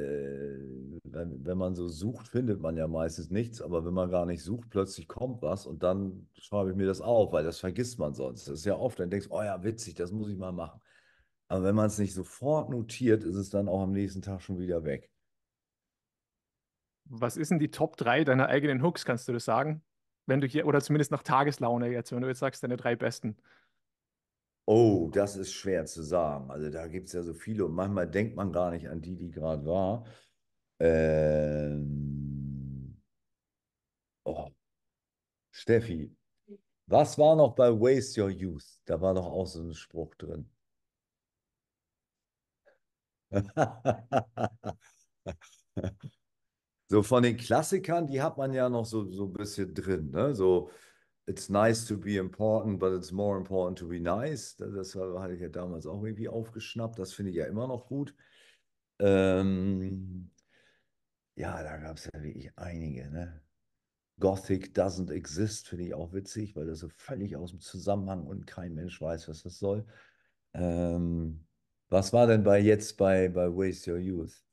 wenn, wenn man so sucht, findet man ja meistens nichts, aber wenn man gar nicht sucht, plötzlich kommt was und dann schreibe ich mir das auf, weil das vergisst man sonst. Das ist ja oft, dann denkst du, oh ja, witzig, das muss ich mal machen. Aber wenn man es nicht sofort notiert, ist es dann auch am nächsten Tag schon wieder weg. Was ist denn die Top 3 deiner eigenen Hooks, kannst du das sagen? Wenn du hier, oder zumindest nach Tageslaune jetzt, wenn du jetzt sagst, deine drei besten. Oh, das ist schwer zu sagen. Also da gibt es ja so viele und manchmal denkt man gar nicht an die, die gerade war. Ähm, oh. Steffi, was war noch bei Waste Your Youth? Da war doch auch so ein Spruch drin. so von den Klassikern, die hat man ja noch so, so ein bisschen drin. Ne? So, it's nice to be important, but it's more important to be nice. Das hatte ich ja damals auch irgendwie aufgeschnappt. Das finde ich ja immer noch gut. Ähm, ja, da gab es ja wirklich einige. Ne? Gothic doesn't exist finde ich auch witzig, weil das so völlig aus dem Zusammenhang und kein Mensch weiß, was das soll. Ähm, was war denn bei jetzt bei, bei Waste Your Youth?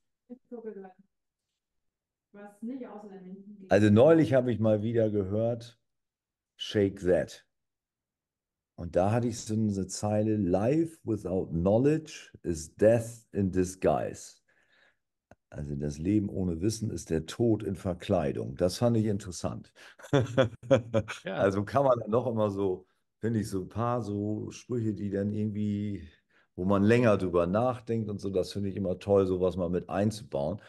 Also neulich habe ich mal wieder gehört, Shake That. Und da hatte ich so eine Zeile, Life without knowledge is death in disguise. Also das Leben ohne Wissen ist der Tod in Verkleidung. Das fand ich interessant. ja. Also kann man dann noch immer so, finde ich, so ein paar so Sprüche, die dann irgendwie, wo man länger drüber nachdenkt und so, das finde ich immer toll, sowas mal mit einzubauen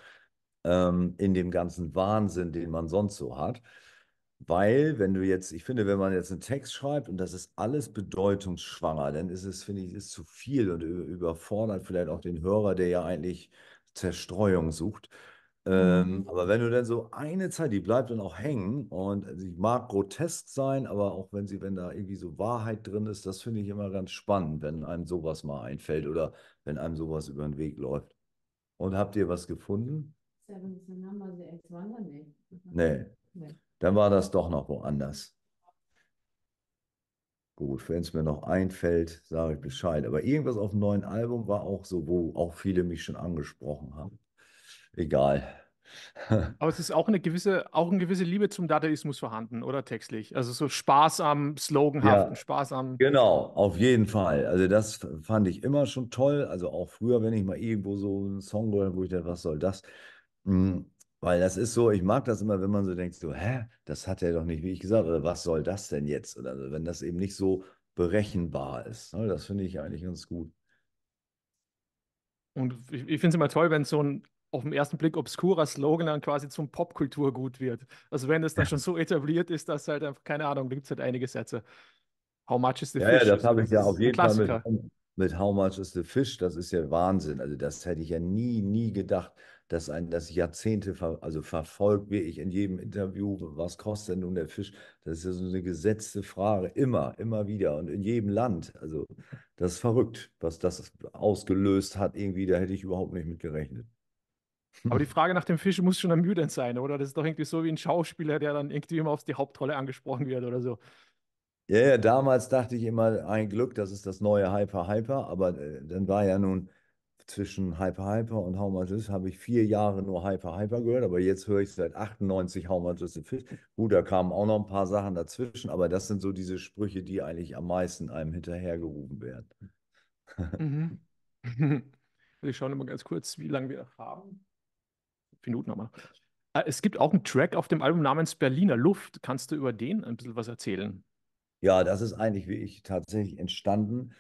ähm, in dem ganzen Wahnsinn, den man sonst so hat. Weil, wenn du jetzt, ich finde, wenn man jetzt einen Text schreibt und das ist alles bedeutungsschwanger, dann ist es, finde ich, ist zu viel und überfordert vielleicht auch den Hörer, der ja eigentlich Zerstreuung sucht. Ähm, mhm. Ähm, aber wenn du dann so eine Zeit, die bleibt dann auch hängen und also, sie mag grotesk sein, aber auch wenn sie, wenn da irgendwie so Wahrheit drin ist, das finde ich immer ganz spannend, wenn einem sowas mal einfällt oder wenn einem sowas über den Weg läuft. Und habt ihr was gefunden? Seven is the eight wonder, Nee. nee dann war das doch noch woanders. Gut, wenn es mir noch einfällt, sage ich Bescheid. Aber irgendwas auf dem neuen Album war auch so, wo auch viele mich schon angesprochen haben. Egal. Aber es ist auch eine gewisse, auch eine gewisse Liebe zum Dadaismus vorhanden, oder textlich? Also so sparsam, Sloganhaften, ja, Spaß Genau, auf jeden Fall. Also das fand ich immer schon toll. Also auch früher, wenn ich mal irgendwo so einen Song höre, wo ich dachte, was soll das? Hm, weil das ist so, ich mag das immer, wenn man so denkt, so, hä, das hat er doch nicht, wie ich gesagt, oder was soll das denn jetzt? Oder also, wenn das eben nicht so berechenbar ist. Ne? Das finde ich eigentlich ganz gut. Und ich, ich finde es immer toll, wenn so ein auf den ersten Blick obskurer Slogan dann quasi zum Popkulturgut wird. Also wenn es dann schon so etabliert ist, dass halt einfach, keine Ahnung, da gibt es halt einige Sätze. How much is the ja, fish? Ja, das habe ich ja auf jeden Fall mit, mit How much is the fish. Das ist ja Wahnsinn. Also das hätte ich ja nie, nie gedacht, dass ein das Jahrzehnte ver, also verfolgt, wie ich in jedem Interview, was kostet denn nun der Fisch? Das ist ja so eine gesetzte Frage, immer, immer wieder und in jedem Land. Also das ist verrückt, was das ausgelöst hat irgendwie, da hätte ich überhaupt nicht mit gerechnet. Aber die Frage nach dem Fisch muss schon ermüdend sein, oder? Das ist doch irgendwie so wie ein Schauspieler, der dann irgendwie immer auf die Hauptrolle angesprochen wird oder so. Ja, ja damals dachte ich immer, ein Glück, das ist das neue Hyper Hyper, aber äh, dann war ja nun zwischen Hyper Hyper und How Much Is, habe ich vier Jahre nur Hyper Hyper gehört, aber jetzt höre ich seit 98 How Much Is the Fish. Gut, da kamen auch noch ein paar Sachen dazwischen, aber das sind so diese Sprüche, die eigentlich am meisten einem hinterhergerufen werden. Mhm. Wir schauen immer ganz kurz, wie lange wir noch haben. Minuten haben wir. Ah, es gibt auch einen Track auf dem Album namens Berliner Luft. Kannst du über den ein bisschen was erzählen? Ja, das ist eigentlich wie ich tatsächlich entstanden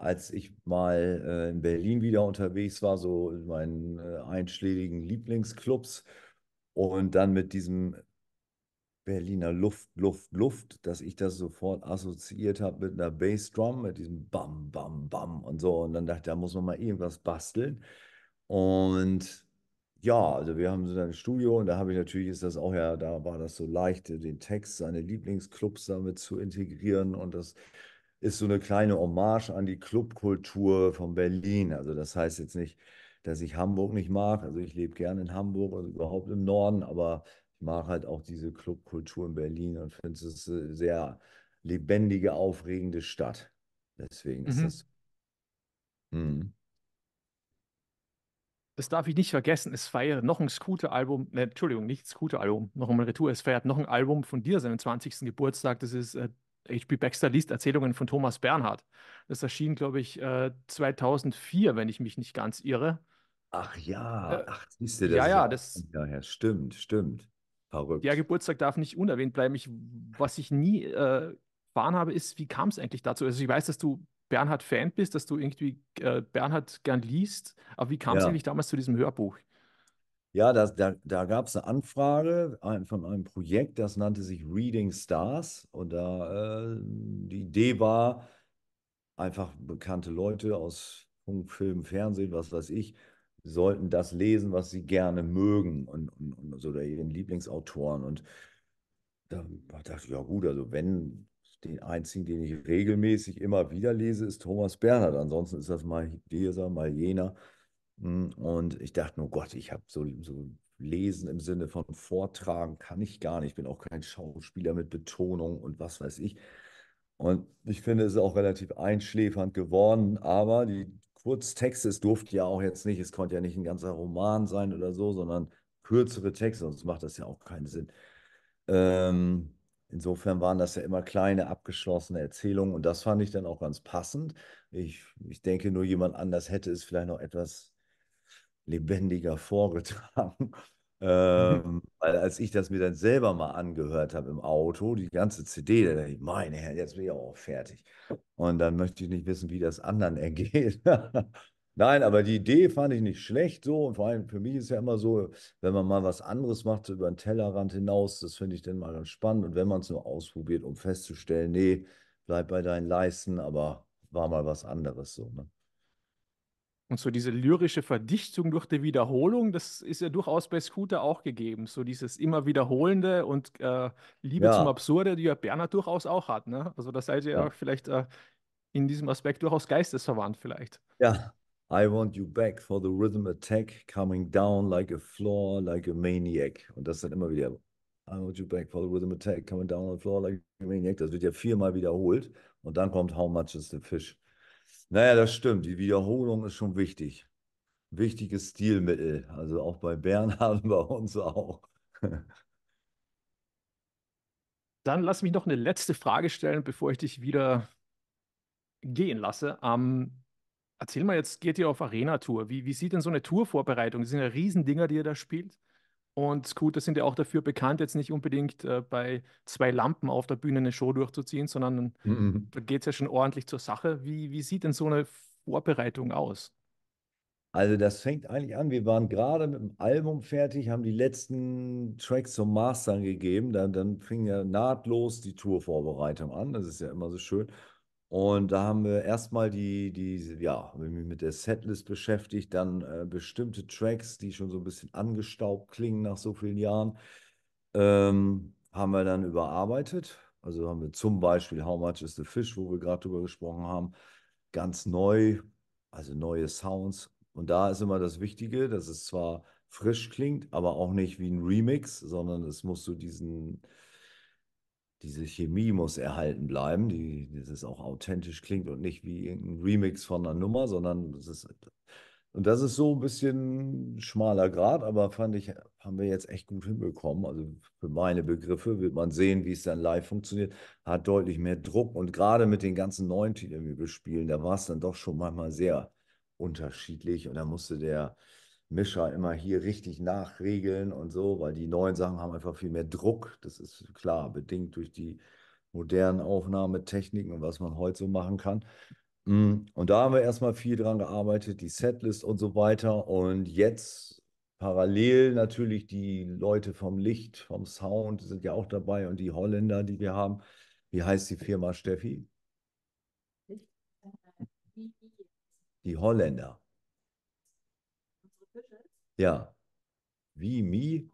als ich mal äh, in Berlin wieder unterwegs war, so in meinen äh, einschlägigen Lieblingsclubs und dann mit diesem Berliner Luft, Luft, Luft, dass ich das sofort assoziiert habe mit einer Bassdrum, mit diesem Bam, Bam, Bam und so. Und dann dachte ich, da muss man mal irgendwas basteln. Und ja, also wir haben so ein Studio und da habe ich natürlich, ist das auch ja, da war das so leicht, den Text, seine Lieblingsclubs damit zu integrieren und das ist so eine kleine Hommage an die Clubkultur von Berlin. Also das heißt jetzt nicht, dass ich Hamburg nicht mag. Also ich lebe gerne in Hamburg also überhaupt im Norden, aber ich mag halt auch diese Clubkultur in Berlin und finde es eine sehr lebendige, aufregende Stadt. Deswegen mhm. ist das. Mhm. Das darf ich nicht vergessen. Es feiert noch ein Scooter-Album. Ne, Entschuldigung, nicht Scooter-Album. Noch einmal Retour. Es feiert noch ein Album von dir, seinen 20. Geburtstag. Das ist äh, H.P. Baxter liest Erzählungen von Thomas Bernhard. Das erschien, glaube ich, 2004, äh, wenn ich mich nicht ganz irre. Ach ja, äh, ach, siehst du das? Ja, ja, das. Daher. Stimmt, stimmt. Verrückt. Der Geburtstag darf nicht unerwähnt bleiben. Ich, was ich nie äh, erfahren habe, ist, wie kam es eigentlich dazu? Also, ich weiß, dass du Bernhard-Fan bist, dass du irgendwie äh, Bernhard gern liest, aber wie kam es ja. eigentlich damals zu diesem Hörbuch? Ja, das, da, da gab es eine Anfrage von einem Projekt, das nannte sich Reading Stars. Und da äh, die Idee war, einfach bekannte Leute aus Funk, Film, Fernsehen, was weiß ich, sollten das lesen, was sie gerne mögen und, und, und so oder ihren Lieblingsautoren. Und da dachte ich, ja gut, also wenn den einzigen, den ich regelmäßig immer wieder lese, ist Thomas Bernhard. Ansonsten ist das mal dieser, mal jener. Und ich dachte nur, oh Gott, ich habe so, so Lesen im Sinne von Vortragen kann ich gar nicht. Ich bin auch kein Schauspieler mit Betonung und was weiß ich. Und ich finde, es ist auch relativ einschläfernd geworden, aber die Kurztexte, es durfte ja auch jetzt nicht, es konnte ja nicht ein ganzer Roman sein oder so, sondern kürzere Texte, sonst macht das ja auch keinen Sinn. Ähm, insofern waren das ja immer kleine, abgeschlossene Erzählungen und das fand ich dann auch ganz passend. Ich, ich denke, nur jemand anders hätte es vielleicht noch etwas lebendiger vorgetragen. Mhm. ähm, weil als ich das mir dann selber mal angehört habe im Auto, die ganze CD, da dachte ich, meine Herren, jetzt bin ich auch fertig. Und dann möchte ich nicht wissen, wie das anderen ergeht. Nein, aber die Idee fand ich nicht schlecht so. Und vor allem für mich ist ja immer so, wenn man mal was anderes macht, so über den Tellerrand hinaus, das finde ich dann mal ganz spannend. Und wenn man es nur ausprobiert, um festzustellen, nee, bleib bei deinen Leisten, aber war mal was anderes so. Ne? Und so diese lyrische Verdichtung durch die Wiederholung, das ist ja durchaus bei Scooter auch gegeben. So dieses immer Wiederholende und äh, Liebe ja. zum Absurde, die ja Berner durchaus auch hat. Ne? Also da seid ihr ja, vielleicht äh, in diesem Aspekt durchaus geistesverwandt vielleicht. Ja, I want you back for the rhythm attack, coming down like a floor, like a maniac. Und das dann immer wieder. I want you back for the rhythm attack, coming down on the floor like a maniac. Das wird ja viermal wiederholt. Und dann kommt How much is the fish? Naja, das stimmt. Die Wiederholung ist schon wichtig. Wichtiges Stilmittel. Also auch bei Bernhard und bei uns auch. Dann lass mich noch eine letzte Frage stellen, bevor ich dich wieder gehen lasse. Ähm, erzähl mal, jetzt geht ihr auf Arena-Tour. Wie, wie, sieht denn so eine Tourvorbereitung? Das sind ja Riesendinger, die ihr da spielt. Und Scooter sind ja auch dafür bekannt, jetzt nicht unbedingt äh, bei zwei Lampen auf der Bühne eine Show durchzuziehen, sondern mhm. da geht es ja schon ordentlich zur Sache. Wie, wie sieht denn so eine Vorbereitung aus? Also das fängt eigentlich an, wir waren gerade mit dem Album fertig, haben die letzten Tracks zum Mastern gegeben, dann, dann fing ja nahtlos die Tourvorbereitung an, das ist ja immer so schön. Und da haben wir erstmal die, die, ja, mich mit der Setlist beschäftigt, dann äh, bestimmte Tracks, die schon so ein bisschen angestaubt klingen nach so vielen Jahren, ähm, haben wir dann überarbeitet. Also haben wir zum Beispiel How Much is the Fish, wo wir gerade drüber gesprochen haben, ganz neu, also neue Sounds. Und da ist immer das Wichtige, dass es zwar frisch klingt, aber auch nicht wie ein Remix, sondern es muss so diesen, diese Chemie muss erhalten bleiben, die, es auch authentisch klingt und nicht wie irgendein Remix von einer Nummer, sondern das ist, und das ist so ein bisschen schmaler Grad, aber fand ich, haben wir jetzt echt gut hinbekommen. Also für meine Begriffe wird man sehen, wie es dann live funktioniert, hat deutlich mehr Druck und gerade mit den ganzen neuen Titeln, die wir spielen, da war es dann doch schon manchmal sehr unterschiedlich und da musste der, Mischer immer hier richtig nachregeln und so, weil die neuen Sachen haben einfach viel mehr Druck. Das ist klar, bedingt durch die modernen Aufnahmetechniken und was man heute so machen kann. Mm, und da haben wir erstmal viel dran gearbeitet, die Setlist und so weiter. Und jetzt parallel natürlich die Leute vom Licht, vom Sound sind ja auch dabei und die Holländer, die wir haben. Wie heißt die Firma, Steffi? Die Holländer. Ja. Wie Mi.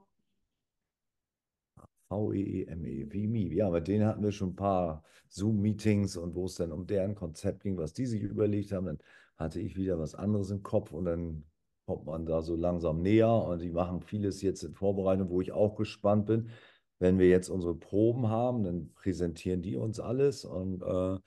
V-E-E-M-E, wie Mi. Ja, mit denen hatten wir schon ein paar Zoom-Meetings und wo es dann um deren Konzept ging, was die sich überlegt haben. Dann hatte ich wieder was anderes im Kopf und dann kommt man da so langsam näher und die machen vieles jetzt in Vorbereitung, wo ich auch gespannt bin. Wenn wir jetzt unsere Proben haben, dann präsentieren die uns alles und äh,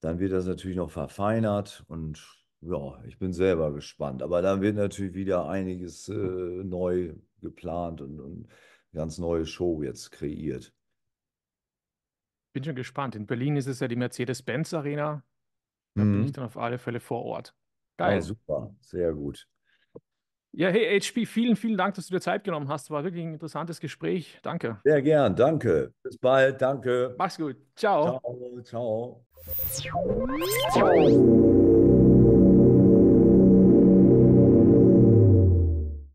dann wird das natürlich noch verfeinert und ja, ich bin selber gespannt. Aber dann wird natürlich wieder einiges äh, hm. neu geplant und, und eine ganz neue Show jetzt kreiert. Bin schon gespannt. In Berlin ist es ja die Mercedes-Benz Arena. Da mhm. bin ich mhm. dann auf alle Fälle vor Ort. Ah, Geil. Ja, super, sehr gut. Ja, hey HP, vielen, vielen Dank, dass du dir Zeit genommen hast. War wirklich ein interessantes Gespräch. Danke. Sehr gern, danke. Bis bald, danke. Mach's gut. Ciao. Ciao. ciao. ciao.